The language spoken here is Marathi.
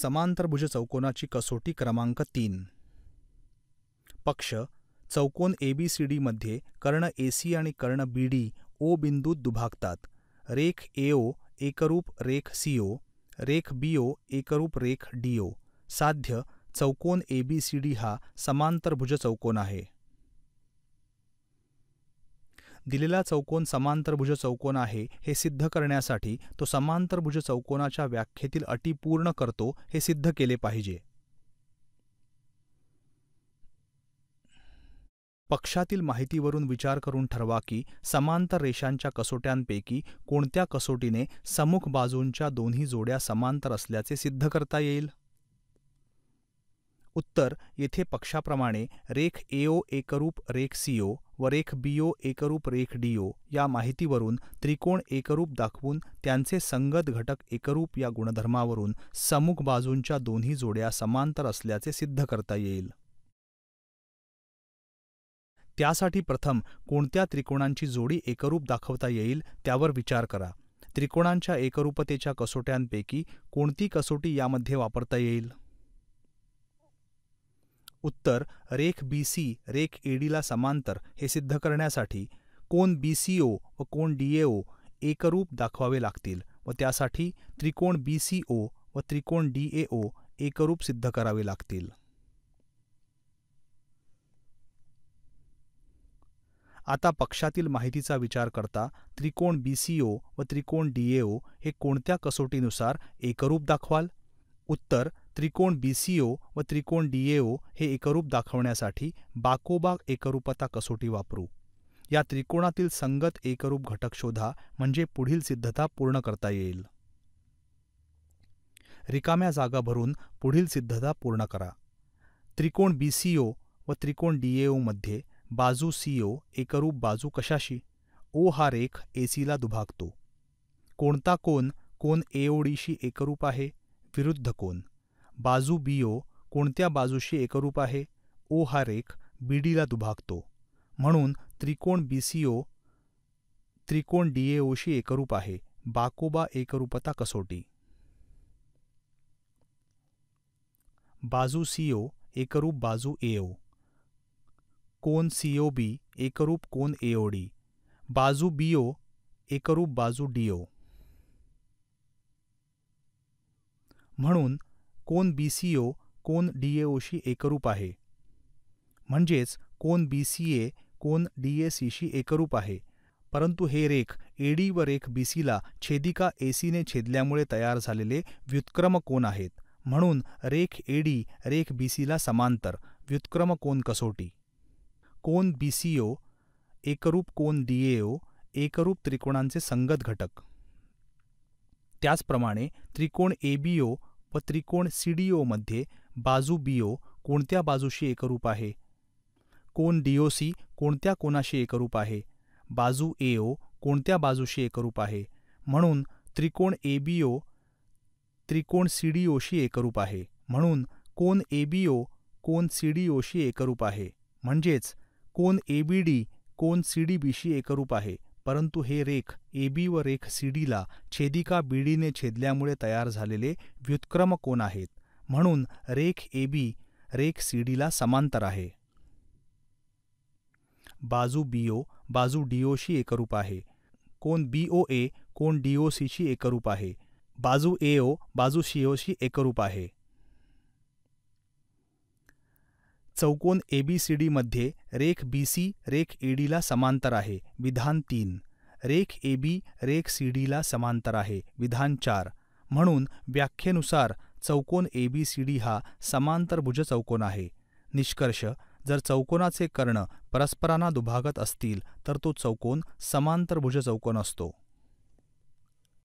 समांतरभुज चौकोनाची कसोटी क्रमांक तीन पक्ष चौकोन मध्ये कर्ण ए सी आणि कर्ण बी डी ओ बिंदूत दुभागतात रेख एओ एकरूप रेख सीओ रेख बी ओ एकरूप रेख डीओ साध्य चौकोन एबीसीडी हा समांतरभुज चौकोन आहे दिलेला चौकोन समांतरभुज चौकोन आहे हे सिद्ध करण्यासाठी तो समांतरभुज चौकोनाच्या व्याख्येतील अटी पूर्ण करतो हे सिद्ध केले पाहिजे पक्षातील माहितीवरून विचार करून ठरवा की समांतर रेषांच्या कसोट्यांपैकी कोणत्या कसोटीने समुख बाजूंच्या दोन्ही जोड्या समांतर असल्याचे सिद्ध करता येईल उत्तर येथे पक्षाप्रमाणे रेख एओ एकरूप रेख सीओ व रेख बीओ एकरूप रेख डीओ या माहितीवरून त्रिकोण एकरूप दाखवून त्यांचे संगत घटक एकरूप या गुणधर्मावरून समुख बाजूंच्या दोन्ही जोड्या समांतर असल्याचे सिद्ध करता येईल त्यासाठी प्रथम कोणत्या त्रिकोणांची जोडी एकरूप दाखवता येईल त्यावर विचार करा त्रिकोणांच्या एकरूपतेच्या कसोट्यांपैकी कोणती कसोटी यामध्ये वापरता येईल उत्तर रेख बी सी रेख ए डीला समांतर हे सिद्ध करण्यासाठी कोण बी सी ओ व कोण डी ए ओ एकरूप दाखवावे लागतील व त्यासाठी त्रिकोण बी सी ओ व त्रिकोण डी ए ओ एकरूप सिद्ध करावे लागतील आता पक्षातील माहितीचा विचार करता त्रिकोण बी सी ओ व त्रिकोण डी ए ओ हे कोणत्या कसोटीनुसार एकरूप दाखवाल उत्तर त्रिकोण बीसीओ व त्रिकोण डीएओ हे एकरूप दाखवण्यासाठी बाकोबाक एकरूपता कसोटी वापरू. या त्रिकोणातील संगत एकरूप घटक शोधा म्हणजे पुढील सिद्धता पूर्ण करता येईल. रिकाम्या जागा भरून पुढील सिद्धता पूर्ण करा. त्रिकोण बीसीओ व त्रिकोण डीएओमध्ये बाजू सीओ एकरूप बाजू कशाशी? ओ हा रेख एसीला दुभागतो. कोणता कोन कोन एओडीशी एकरूप आहे? विरुद्ध कोण बाजू बीओ कोणत्या बाजूशी एकरूप आहे ओ हा रेख बीडीला दुभागतो म्हणून त्रिकोण बीसीओ त्रिकोण डीएओशी एकरूप आहे बाकोबा एकरूपता कसोटी बाजू सीओ एकरूप बाजू एओ कोन सीओ बी एकरूप कोन एओडी बाजू बीओ एकरूप बाजू डीओ म्हणून कोन बीसीओ कोन डीएओशी एकरूप आहे म्हणजेच कोन बीसीए कोन डीएसीशी एकरूप आहे परंतु हे रेख एडी व रेख बीसीला छेदिका एसीने छेदल्यामुळे तयार झालेले व्युत्क्रम कोण आहेत म्हणून रेख एडी रेख बीसीला समांतर व्युत्क्रम कोन कसोटी कोन बीसीओ एकरूप कोन डीएओ एकरूप त्रिकोणांचे संगत घटक त्याचप्रमाणे त्रिकोण एबीओ व त्रिकोण सीडीओ मध्ये बाजू बीओ कोणत्या बाजूशी एकरूप आहे कोन डीओसी कोणत्या कोणाशी एकरूप आहे बाजू एओ कोणत्या बाजूशी एकरूप आहे म्हणून त्रिकोण एबीओ त्रिकोण सीडीओशी एकरूप आहे म्हणून कोन एबीओ कोन सीडीओशी एकरूप आहे म्हणजेच कोन एबीडी कोन सीडीबीशी एकरूप आहे परंतु हे रेख बी व रेख सी डीला छेदिका डीने छेदल्यामुळे तयार झालेले व्युत्क्रम कोण आहेत, म्हणून रेख ए बी रेख सी डीला समांतर आहे. बाजू बीओ बाजू डीओशी एकरूप आहे. कोन बीओए कोन सीशी एकरूप आहे. बाजू एओ बाजू सीओशी एकरूप आहे चौकोन मध्ये रेख बीसी रेख एडीला समांतर आहे विधान तीन रेख एबी रेख ला समांतर आहे विधान चार म्हणून व्याख्येनुसार चौकोन एबीसीडी हा समांतरभुज चौकोन आहे निष्कर्ष जर चौकोनाचे कर्ण परस्परांना दुभागत असतील तर तो चौकोन समांतरभुज चौकोन असतो